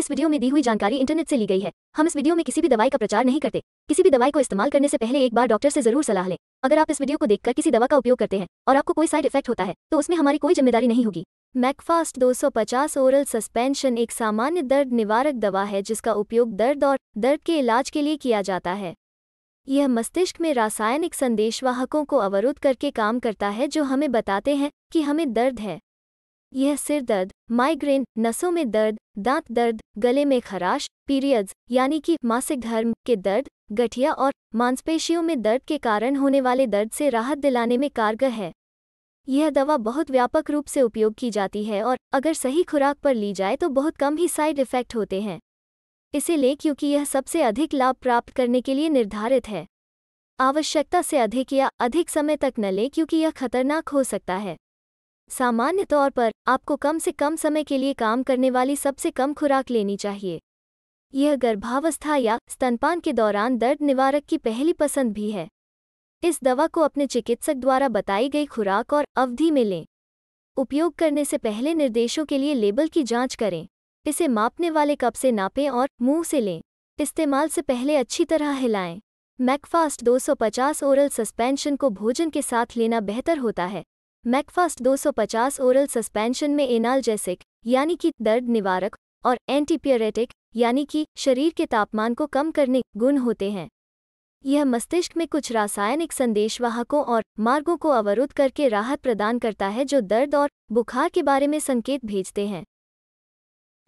इस वीडियो में दी हुई जानकारी इंटरनेट से ली गई है हम इस वीडियो में किसी भी दवाई का प्रचार नहीं करते किसी भी दवाई को इस्तेमाल करने से पहले एक बार डॉक्टर से जरूर सलाह लें अगर आप इस वीडियो को देखकर किसी दवा का उपयोग करते हैं और आपको कोई साइड इफेक्ट होता है तो उसमें हमारी कोई जिम्मेदारी नहीं होगी मैकफास्ट 250 ओरल सस्पेंशन एक सामान्य दर्द निवारक दवा है जिसका उपयोग दर्द और दर्द के इलाज के लिए किया जाता है यह मस्तिष्क में रासायनिक संदेशवाहकों को अवरुद्ध करके काम करता है जो हमें बताते हैं कि हमें दर्द है यह सिर दर्द माइग्रेन नसों में दर्द दांत दर्द गले में खराश पीरियड्स यानी कि मासिक धर्म के दर्द गठिया और मांसपेशियों में दर्द के कारण होने वाले दर्द से राहत दिलाने में कारगर है यह दवा बहुत व्यापक रूप से उपयोग की जाती है और अगर सही खुराक पर ली जाए तो बहुत कम ही साइड इफ़ेक्ट होते हैं इसे लें क्योंकि यह सबसे अधिक लाभ प्राप्त करने के लिए निर्धारित है आवश्यकता से अधिक या अधिक समय तक न लें क्योंकि यह खतरनाक हो सकता है सामान्य तौर पर आपको कम से कम समय के लिए काम करने वाली सबसे कम खुराक लेनी चाहिए यह गर्भावस्था या स्तनपान के दौरान दर्द निवारक की पहली पसंद भी है इस दवा को अपने चिकित्सक द्वारा बताई गई खुराक और अवधि में लें उपयोग करने से पहले निर्देशों के लिए लेबल की जांच करें इसे मापने वाले कप से नापें और मुंह से लें इस्तेमाल से पहले अच्छी तरह हिलाएं मैकफास्ट 250 ओरल सस्पेंशन को भोजन के साथ लेना बेहतर होता है मैकफास्ट 250 ओरल सस्पेंशन में एनाल्जेसिक यानी कि दर्द निवारक और एंटीपियरेटिक यानी कि शरीर के तापमान को कम करने गुण होते हैं यह मस्तिष्क में कुछ रासायनिक संदेशवाहकों और मार्गों को अवरुद्ध करके राहत प्रदान करता है जो दर्द और बुखार के बारे में संकेत भेजते हैं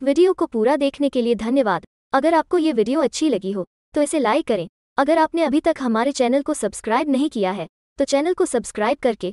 वीडियो को पूरा देखने के लिए धन्यवाद अगर आपको ये वीडियो अच्छी लगी हो तो इसे लाइक करें अगर आपने अभी तक हमारे चैनल को सब्सक्राइब नहीं किया है तो चैनल को सब्सक्राइब करके